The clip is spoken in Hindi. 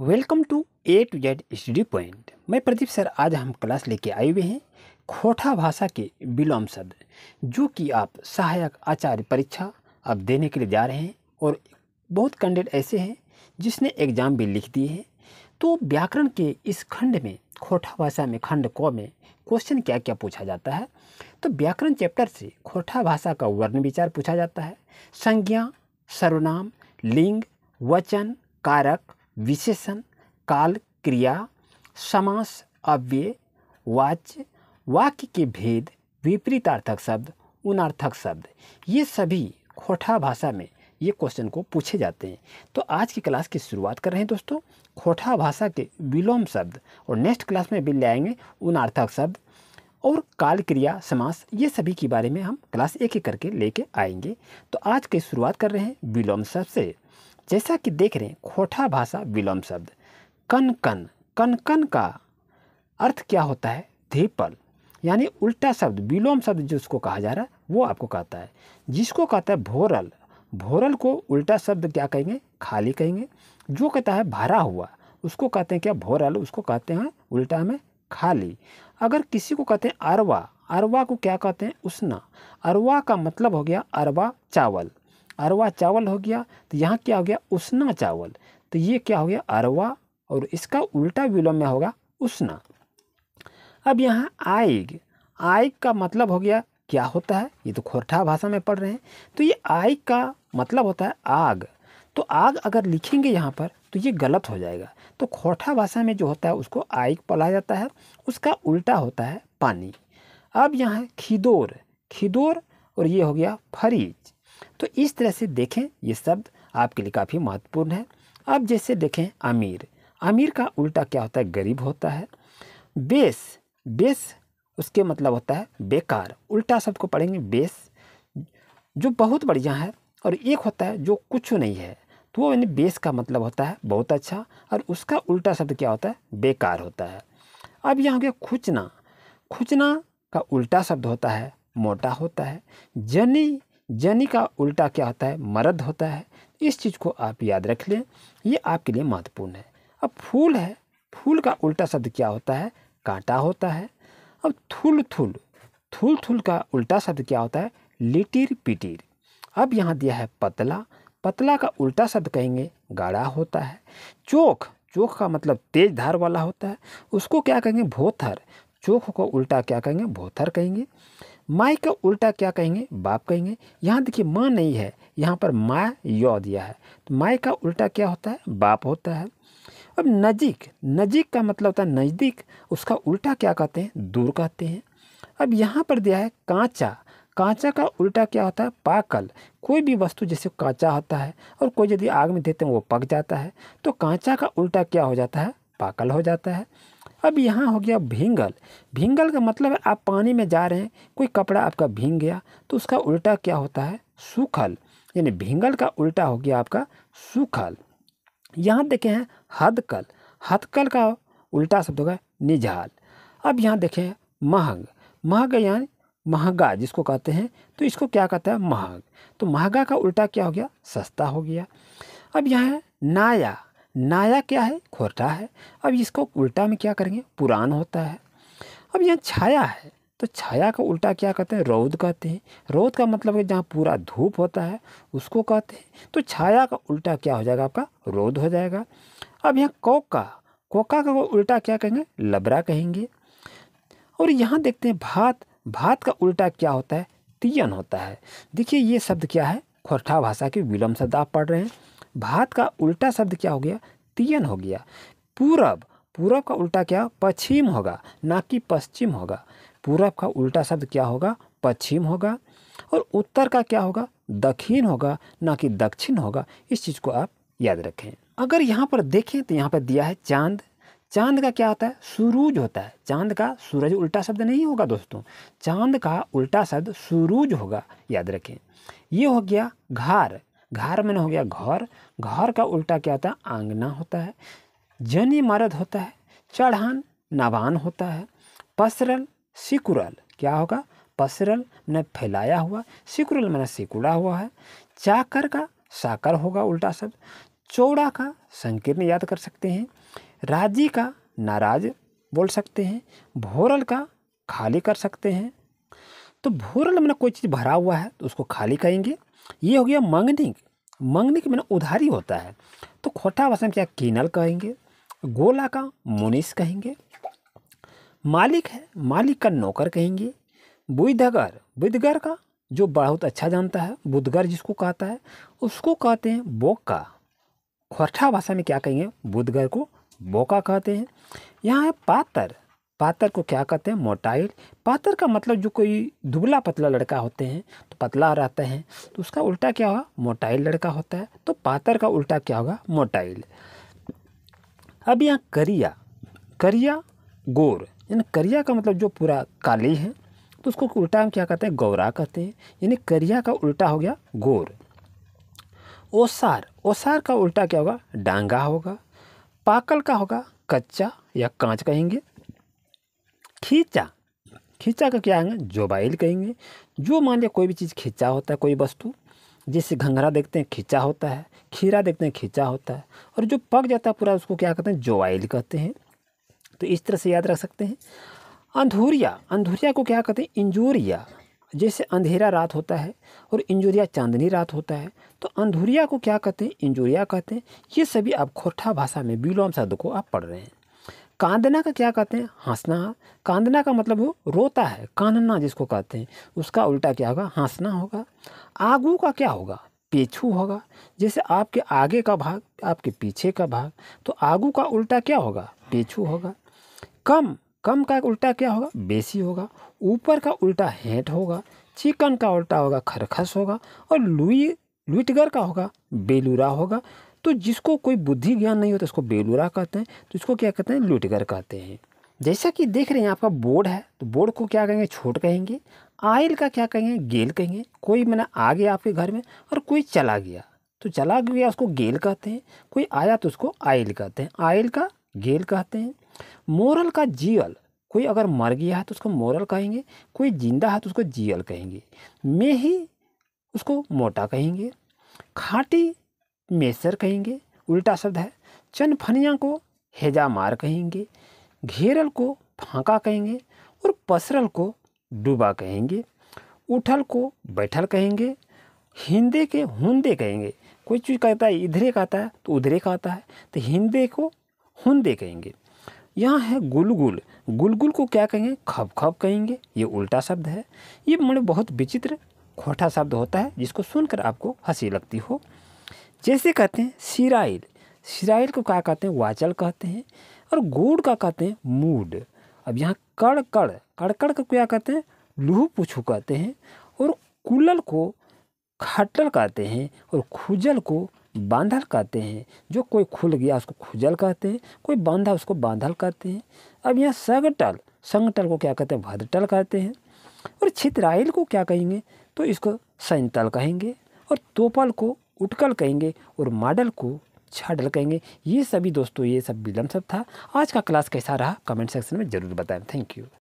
welcome to A to Z study point मैं प्रदीप सर आज हम क्लास लेके आए हुए हैं खोठा भाषा के विलोम शब्द जो कि आप सहायक आचार्य परीक्षा आप देने के लिए जा रहे हैं और बहुत कैंडिडेट ऐसे हैं जिसने एग्ज़ाम भी लिख दिए हैं तो व्याकरण के इस खंड में खोठा भाषा में खंड क में क्वेश्चन क्या क्या पूछा जाता है तो व्याकरण चैप्टर से खोटा भाषा का वर्ण विचार पूछा जाता है संज्ञा सर्वनाम लिंग वचन कारक विशेषण काल क्रिया समास अव्यय वाच्य वाक्य के भेद विपरीतार्थक शब्द उनार्थक शब्द ये सभी खोठा भाषा में ये क्वेश्चन को पूछे जाते हैं तो आज की क्लास की शुरुआत कर रहे हैं दोस्तों खोठा भाषा के विलोम शब्द और नेक्स्ट क्लास में भी ले आएंगे उनार्थक शब्द और काल क्रिया समास ये सभी के बारे में हम क्लास एक एक करके लेके आएंगे तो आज की शुरुआत कर रहे हैं विलोम शब्द से जैसा कि देख रहे हैं खोठा भाषा विलोम शब्द कन कन कन कन का अर्थ क्या होता है धीपल यानी उल्टा शब्द विलोम शब्द जिसको कहा जा रहा है वो आपको कहता है जिसको कहता है भोरल भोरल को उल्टा शब्द क्या कहेंगे खाली कहेंगे जो कहता है भरा हुआ उसको कहते हैं क्या भोरल उसको कहते हैं उल्टा में खाली अगर किसी को कहते हैं अरवा अरवा को क्या कहते हैं उसना अरवा का मतलब हो गया अरवा चावल अरवा चावल हो गया तो यहाँ क्या हो गया उष्णा चावल तो ये क्या हो गया अरवा और इसका उल्टा विलोम में होगा उष्णा अब यहाँ आयग आयग का मतलब हो गया क्या होता है ये तो खोरठा भाषा में पढ़ रहे हैं तो ये आयग का मतलब होता है आग तो आग अगर लिखेंगे यहाँ पर तो ये गलत हो जाएगा तो खोरठा भाषा में जो होता है उसको आइक पढ़ा जाता है उसका उल्टा होता है पानी अब यहाँ खिदोर खिदोर और ये हो गया फरीज तो इस तरह से देखें ये शब्द आपके लिए काफ़ी महत्वपूर्ण है अब जैसे देखें अमीर अमीर का उल्टा क्या होता है गरीब होता है बेस बेस उसके मतलब होता है बेकार उल्टा शब्द को पढ़ेंगे बेस जो बहुत बढ़िया है और एक होता है जो कुछ नहीं है तो वो यानी बेस का मतलब होता है बहुत अच्छा और उसका उल्टा शब्द क्या होता है बेकार होता है अब यहाँ के खुचना खुचना का उल्टा शब्द होता है मोटा होता है जनी जनी का उल्टा क्या होता है मरद होता है इस चीज़ को आप याद रख लें ये आपके लिए महत्वपूर्ण है अब फूल है फूल का उल्टा शब्द क्या होता है कांटा होता है अब थुल थुल थुल थुल का उल्टा शब्द क्या होता है लिटिर पिटिर अब यहाँ दिया है पतला पतला का उल्टा शब्द कहेंगे गाढ़ा होता है चोख चोख का मतलब तेज धार वाला होता है उसको क्या कहेंगे भोथर चोख को उल्टा क्या कहेंगे भोथर कहेंगे माई का उल्टा क्या कहेंगे बाप कहेंगे यहाँ देखिए माँ नहीं है यहाँ पर माँ यौ दिया है तो माई का उल्टा क्या होता है बाप होता है अब नज़ीक नज़ीक का मतलब होता है नज़दीक उसका उल्टा क्या कहते हैं दूर कहते हैं अब यहाँ पर दिया है कांचा कांचा का उल्टा क्या होता है पाकल कोई भी वस्तु जैसे कांचा होता है और कोई यदि आग में देते हैं वो पक जाता है तो कांचा का उल्टा क्या हो जाता है पाकल हो जाता है अब यहाँ हो गया भींगल भींगल का मतलब है आप पानी में जा रहे हैं कोई कपड़ा आपका भींग गया तो उसका उल्टा क्या होता है सूखल यानी भींगल का उल्टा हो गया आपका सूखल यहाँ देखे हैं हदकल हथकल का उल्टा शब्द होगा निजहाल अब यहाँ देखें महंग महंग यानी महंगा जिसको कहते हैं तो इसको क्या कहते हैं महंग तो महंगा का उल्टा क्या हो गया सस्ता हो गया अब यहाँ है नाया नाया क्या है खोटा है अब इसको उल्टा में क्या करेंगे पुराण होता है अब यहाँ छाया है तो छाया का उल्टा क्या कहते हैं रौद कहते हैं रौद का मतलब है जहाँ पूरा धूप होता है उसको कहते हैं तो छाया का उल्टा क्या हो जाएगा आपका रौद हो जाएगा अब यहाँ कोका कोका का उल्टा क्या कहेंगे लबरा कहेंगे और यहाँ देखते हैं भात भात का उल्टा क्या होता है तियन होता है देखिए ये शब्द क्या है खोरठा भाषा के विलम्ब शब्द आप पढ़ रहे हैं भात का उल्टा शब्द क्या हो गया तियन हो गया पूरब पूरब का उल्टा क्या पश्चिम होगा ना कि पश्चिम होगा पूरब का उल्टा शब्द क्या होगा पश्चिम होगा और उत्तर का क्या होगा दक्षिण होगा ना कि दक्षिण होगा इस चीज़ को आप याद रखें अगर यहाँ पर देखें तो यहाँ पर दिया है चांद चांद का क्या होता है सूरूज होता है चांद का सूरज उल्टा शब्द नहीं होगा दोस्तों चांद का उल्टा शब्द सूरूज होगा याद रखें ये हो गया घार घर मैंने हो गया घर घर का उल्टा क्या होता है आंगना होता है जनी मरद होता है चढ़ान नावान होता है पसरल सिकुरल क्या होगा पसरल मैंने फैलाया हुआ सिकुरल मैंने सिकुड़ा हुआ है चाकर का साकर होगा उल्टा शब्द चौड़ा का संकीर्ण याद कर सकते हैं राजी का नाराज बोल सकते हैं भोरल का खाली कर सकते हैं तो भूरल मैंने कोई चीज़ भरा हुआ है तो उसको खाली कहेंगे ये हो गया मंगनिक मंगनिक मैंने उधारी होता है तो खोटा भाषा में क्या कीनल कहेंगे गोला का मुनिस कहेंगे मालिक है मालिक का नौकर कहेंगे बुधगर बुद्धगर का जो बहुत अच्छा जानता है बुधगर जिसको कहता है उसको कहते हैं बोका खोटा भाषा में क्या कहेंगे बुधगर को बोका कहते हैं यहाँ है पातर पातर को क्या कहते हैं मोटाइल पातर का मतलब जो कोई दुबला पतला लड़का होते हैं तो पतला रहते हैं तो उसका उल्टा क्या होगा मोटाइल लड़का होता है तो पातर का उल्टा क्या होगा मोटाइल अब यहाँ करिया करिया गोर यानी करिया का मतलब जो पूरा काली है तो उसको उल्टा हम क्या कहते हैं गौरा कहते हैं यानी करिया का उल्टा हो गया गोर ओसार ओसार का उल्टा क्या होगा डांगा होगा पाकल का होगा कच्चा या कांच कहेंगे खींचा खींचा का क्या है जोबाइल कहेंगे जो मान लिया कोई भी चीज़ खींचा होता है कोई वस्तु जैसे घंघरा देखते हैं खींचा होता है खीरा देखते हैं खींचा होता है और जो पक जाता है पूरा उसको क्या कहते हैं जोवाइल कहते हैं तो इस तरह से याद रख सकते हैं अंधूरिया अंधूरिया को क्या कहते हैं इंजूरिया जैसे अंधेरा रात होता है और इंजूरिया चांदनी रात होता है तो अंधूरिया को क्या कहते हैं इंजूरिया कहते हैं ये सभी आप खोटा भाषा में बिलोम शब्द को आप पढ़ रहे हैं कांदना का क्या कहते हैं हंसना कांदना का मतलब वो रोता है कानना जिसको कहते हैं उसका उल्टा क्या होगा हंसना होगा आगू का क्या होगा पेछू होगा जैसे आपके आगे का भाग आपके पीछे का भाग तो आगू का उल्टा क्या होगा पेछू होगा कम कम का उल्टा क्या होगा बेसी होगा ऊपर का उल्टा हेंट होगा चिकन का उल्टा होगा खरखस होगा और लुई लुटगर का होगा बेलूरा होगा तो जिसको कोई बुद्धि ज्ञान नहीं होता उसको बेलूरा कहते हैं तो इसको क्या कहते हैं लुटगर कहते हैं जैसा कि देख रहे हैं आपका बोर्ड है तो बोर्ड को क्या कहेंगे छोट कहेंगे आयल का क्या कहेंगे गेल कहेंगे कोई मैंने आ गया आपके घर में और कोई चला गया तो चला गया उसको गेल कहते हैं कोई आया तो उसको आयल कहते हैं आयल का गेल कहते हैं मोरल का जियल कोई अगर मर गया है तो उसको मोरल कहेंगे कोई जिंदा है तो उसको जियल कहेंगे में ही उसको मोटा कहेंगे खाटी मेसर कहेंगे उल्टा शब्द है फनिया को हेजामार कहेंगे घेरल को फांका कहेंगे और पसरल को डूबा कहेंगे उठल को बैठल कहेंगे हिंदे के हुंदे कहेंगे कोई चीज़ कहता है इधरे का आता है तो उधरे का आता है तो हिंदे को हुंदे कहेंगे यहाँ है गुलगुल गुलगुल को क्या कहेंगे खप खप कहेंगे ये उल्टा शब्द है ये मन बहुत विचित्र खोटा शब्द होता है जिसको सुनकर आपको हंसी लगती हो जैसे कहते हैं सिराइल सिराइल को क्या कहते हैं वाचल कहते हैं और गोड़ का कहते हैं मूड अब यहाँ कड़ कड़ कड़कड़ को क्या कहते हैं लूह पुछू कहते हैं और कुलल को खटल कहते हैं और खुजल को बांधल कहते हैं जो कोई खुल गया उसको खुजल कहते हैं कोई बांधा उसको बांधल कहते हैं अब यहाँ संगटल संगटल को क्या कहते हैं भद्रटल कहते हैं और छितराइल को क्या कहेंगे तो इसको सैंतल कहेंगे और तोपल को उटकल कहेंगे और मॉडल को छाडल कहेंगे ये सभी दोस्तों ये सब विलम्ब सब था आज का क्लास कैसा रहा कमेंट सेक्शन में ज़रूर बताएं थैंक यू